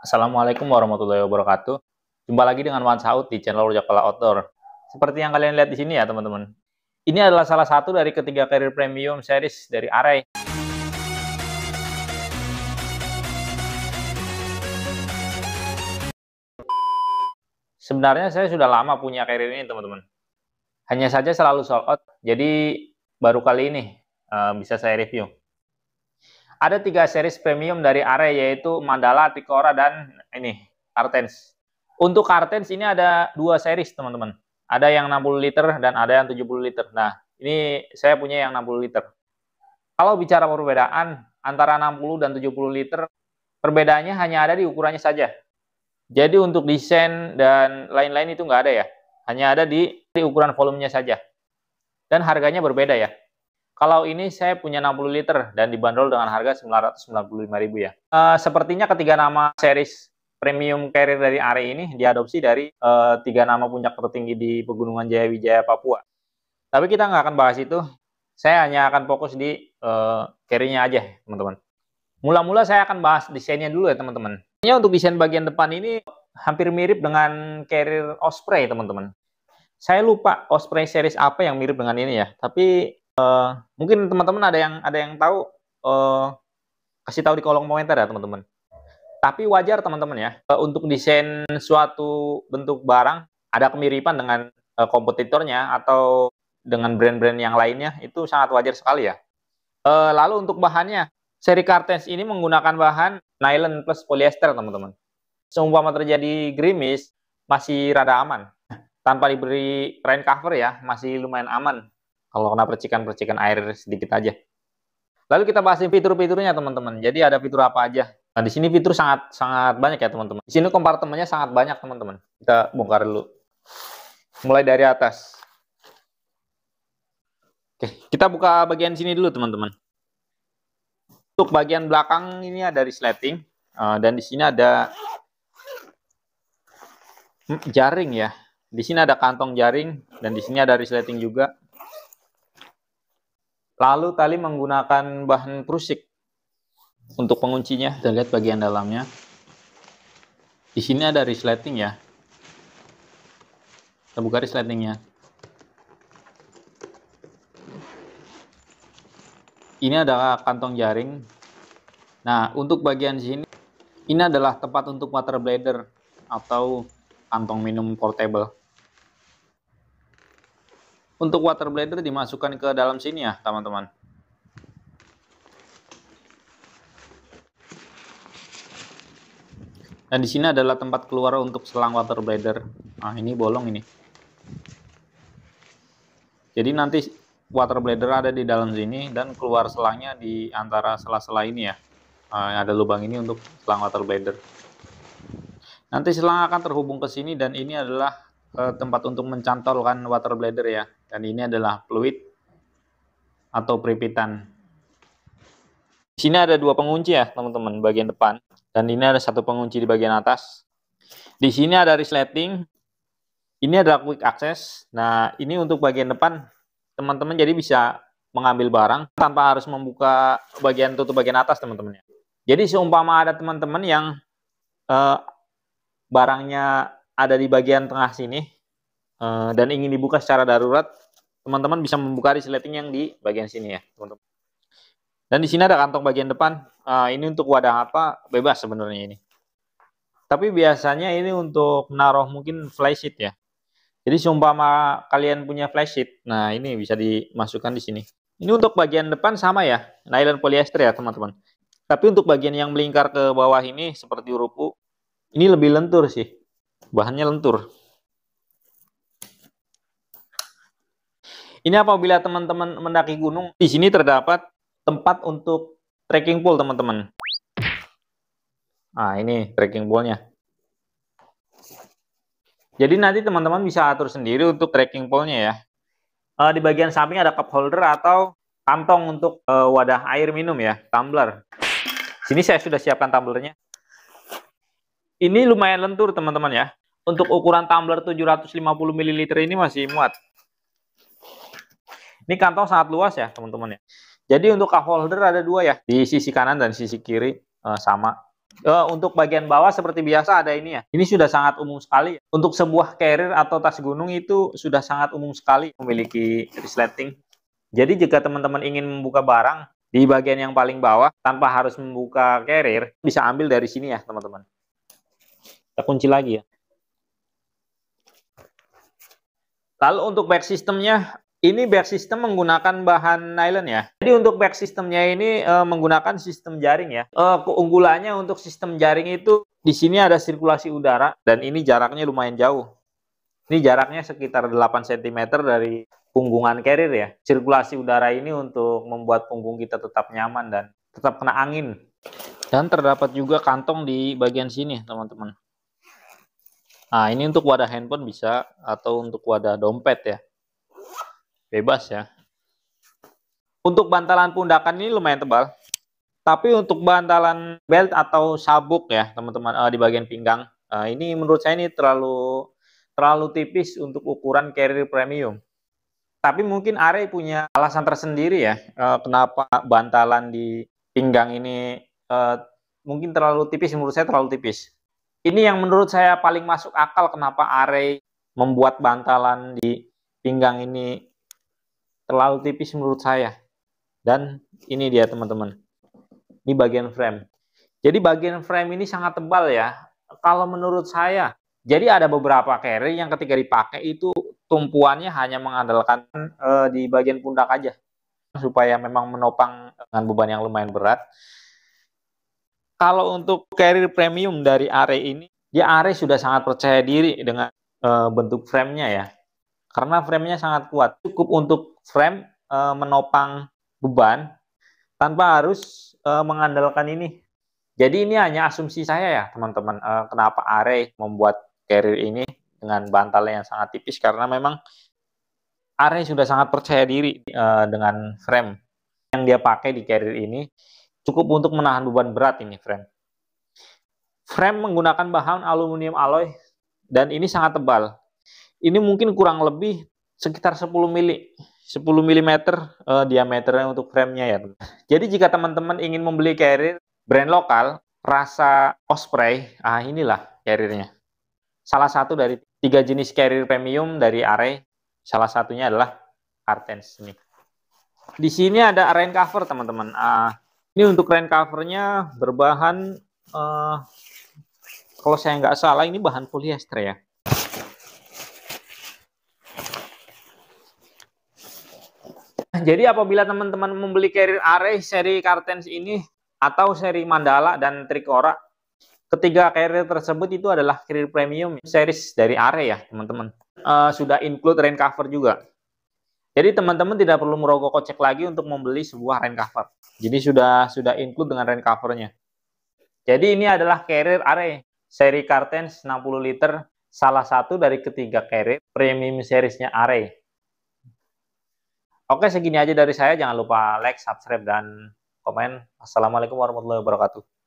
Assalamualaikum warahmatullahi wabarakatuh. Jumpa lagi dengan Wan Saud di channel Rujakala Outdoor. Seperti yang kalian lihat di sini ya teman-teman. Ini adalah salah satu dari ketiga karir premium series dari Array. Sebenarnya saya sudah lama punya karir ini teman-teman. Hanya saja selalu sold out, jadi baru kali ini uh, bisa saya review. Ada tiga series premium dari Are yaitu Mandala, Tikora, dan ini Kartens. Untuk Kartens ini ada dua series teman-teman. Ada yang 60 liter dan ada yang 70 liter. Nah ini saya punya yang 60 liter. Kalau bicara perbedaan antara 60 dan 70 liter, perbedaannya hanya ada di ukurannya saja. Jadi untuk desain dan lain-lain itu nggak ada ya. Hanya ada di, di ukuran volumenya saja. Dan harganya berbeda ya. Kalau ini saya punya 60 liter dan dibanderol dengan harga 995.000 ya. Uh, sepertinya ketiga nama series premium carrier dari Are ini diadopsi dari uh, tiga nama puncak tertinggi di Pegunungan Jaya Wijaya Papua. Tapi kita nggak akan bahas itu. Saya hanya akan fokus di uh, eh, carry nya aja, teman-teman. Mula-mula saya akan bahas desainnya dulu ya, teman-teman. Ini untuk desain bagian depan ini hampir mirip dengan carrier Osprey, teman-teman. Saya lupa Osprey series apa yang mirip dengan ini ya, tapi Eh, mungkin teman-teman ada yang ada yang tahu uh, kasih tahu di kolom komentar ya teman-teman. Tapi wajar teman-teman ya eh, untuk desain suatu bentuk barang ada kemiripan dengan uh, kompetitornya atau dengan brand-brand yang lainnya itu sangat wajar sekali ya. Uh, lalu untuk bahannya seri kartens ini menggunakan bahan nylon plus polyester teman-teman. Seumpama terjadi gerimis masih rada aman tanpa diberi rain cover ya masih lumayan aman kalau kena percikan-percikan air sedikit aja. Lalu kita bahasin fitur-fiturnya teman-teman. Jadi ada fitur apa aja? Nah, di sini fitur sangat sangat banyak ya teman-teman. Di sini kompartemennya sangat banyak teman-teman. Kita bongkar dulu. Mulai dari atas. Oke, kita buka bagian sini dulu teman-teman. Untuk bagian belakang ini ada resleting eh, dan di sini ada hmm, jaring ya. Di sini ada kantong jaring dan di sini ada resleting juga. Lalu tali menggunakan bahan prusik untuk penguncinya. Kita lihat bagian dalamnya. Di sini ada resleting ya. Kita buka resletingnya. Ini adalah kantong jaring. Nah, untuk bagian sini, ini adalah tempat untuk water blader atau kantong minum portable untuk water blender dimasukkan ke dalam sini ya teman-teman dan di sini adalah tempat keluar untuk selang water blender nah ini bolong ini jadi nanti water blender ada di dalam sini dan keluar selangnya di antara sela-sela ini ya nah, ada lubang ini untuk selang water blender nanti selang akan terhubung ke sini dan ini adalah Eh, tempat untuk mencantolkan water bladder ya. Dan ini adalah fluid atau peripitan. Di sini ada dua pengunci ya, teman-teman, bagian depan. Dan ini ada satu pengunci di bagian atas. Di sini ada resleting. Ini adalah quick access. Nah, ini untuk bagian depan, teman-teman jadi bisa mengambil barang tanpa harus membuka bagian tutup bagian atas, teman-teman. Ya. Jadi seumpama ada teman-teman yang eh, barangnya ada di bagian tengah sini uh, dan ingin dibuka secara darurat, teman-teman bisa membuka resleting yang di bagian sini ya, teman-teman. Dan di sini ada kantong bagian depan. Uh, ini untuk wadah apa? Bebas sebenarnya ini. Tapi biasanya ini untuk menaruh mungkin flysheet ya. Jadi seumpama kalian punya flysheet, nah ini bisa dimasukkan di sini. Ini untuk bagian depan sama ya, nylon polyester ya teman-teman. Tapi untuk bagian yang melingkar ke bawah ini seperti rupu ini lebih lentur sih. Bahannya lentur. Ini apabila teman-teman mendaki gunung, di sini terdapat tempat untuk trekking pole, teman-teman. Nah, ini trekking pole-nya. Jadi nanti teman-teman bisa atur sendiri untuk trekking pole-nya ya. Eh, di bagian samping ada cup holder atau kantong untuk eh, wadah air minum ya, tumbler. Sini saya sudah siapkan tumblernya. Ini lumayan lentur teman-teman ya. Untuk ukuran tumbler 750 ml ini masih muat. Ini kantong sangat luas ya teman-teman ya. Jadi untuk cup holder ada dua ya. Di sisi kanan dan sisi kiri uh, sama. Uh, untuk bagian bawah seperti biasa ada ini ya. Ini sudah sangat umum sekali. Untuk sebuah carrier atau tas gunung itu sudah sangat umum sekali memiliki resleting. Jadi jika teman-teman ingin membuka barang di bagian yang paling bawah tanpa harus membuka carrier, bisa ambil dari sini ya teman-teman. Kita kunci lagi ya. Lalu untuk back sistemnya, ini back system menggunakan bahan nylon ya. Jadi untuk back sistemnya ini e, menggunakan sistem jaring ya. E, keunggulannya untuk sistem jaring itu di sini ada sirkulasi udara dan ini jaraknya lumayan jauh. Ini jaraknya sekitar 8 cm dari punggungan carrier ya. Sirkulasi udara ini untuk membuat punggung kita tetap nyaman dan tetap kena angin. Dan terdapat juga kantong di bagian sini, teman-teman. Nah, ini untuk wadah handphone bisa atau untuk wadah dompet ya. Bebas ya. Untuk bantalan pundakan ini lumayan tebal. Tapi untuk bantalan belt atau sabuk ya, teman-teman ah, di bagian pinggang, ah, ini menurut saya ini terlalu terlalu tipis untuk ukuran carrier premium. Tapi mungkin Are punya alasan tersendiri ya, ah, kenapa bantalan di pinggang ini mungkin terlalu tipis menurut saya terlalu tipis. Ini yang menurut saya paling masuk akal kenapa Arey membuat bantalan di pinggang ini terlalu tipis menurut saya. Dan ini dia teman-teman. Ini bagian frame. Jadi bagian frame ini sangat tebal ya. Kalau menurut saya, jadi ada beberapa carry yang ketika dipakai itu tumpuannya hanya mengandalkan uh, di bagian pundak aja supaya memang menopang dengan beban yang lumayan berat. Kalau untuk carrier premium dari Are ini, dia ya Are sudah sangat percaya diri dengan e, bentuk framenya ya. Karena framenya sangat kuat, cukup untuk frame e, menopang beban tanpa harus e, mengandalkan ini. Jadi ini hanya asumsi saya ya teman-teman. E, kenapa Are membuat carrier ini dengan bantalnya yang sangat tipis? Karena memang Are sudah sangat percaya diri e, dengan frame yang dia pakai di carrier ini Cukup untuk menahan beban berat ini frame. Frame menggunakan bahan aluminium alloy dan ini sangat tebal. Ini mungkin kurang lebih sekitar 10 mili 10 mm uh, diameternya untuk nya ya. Jadi jika teman-teman ingin membeli carrier brand lokal, rasa Osprey, ah inilah carriernya. Salah satu dari tiga jenis carrier premium dari Array, salah satunya adalah Artens ini. Di sini ada rain cover teman-teman. Uh, ini untuk rain covernya berbahan uh, kalau saya nggak salah ini bahan polyester ya. Jadi apabila teman-teman membeli carrier array e seri kartens ini atau seri mandala dan trikora, ketiga carrier tersebut itu adalah carrier premium series dari array e ya teman-teman. Uh, sudah include rain cover juga. Jadi teman-teman tidak perlu merogoh kocek lagi untuk membeli sebuah rain cover. Jadi sudah sudah include dengan rain covernya. Jadi ini adalah carrier array seri karten 60 liter salah satu dari ketiga carrier premium seriesnya array. Oke segini aja dari saya. Jangan lupa like, subscribe, dan komen. Assalamualaikum warahmatullahi wabarakatuh.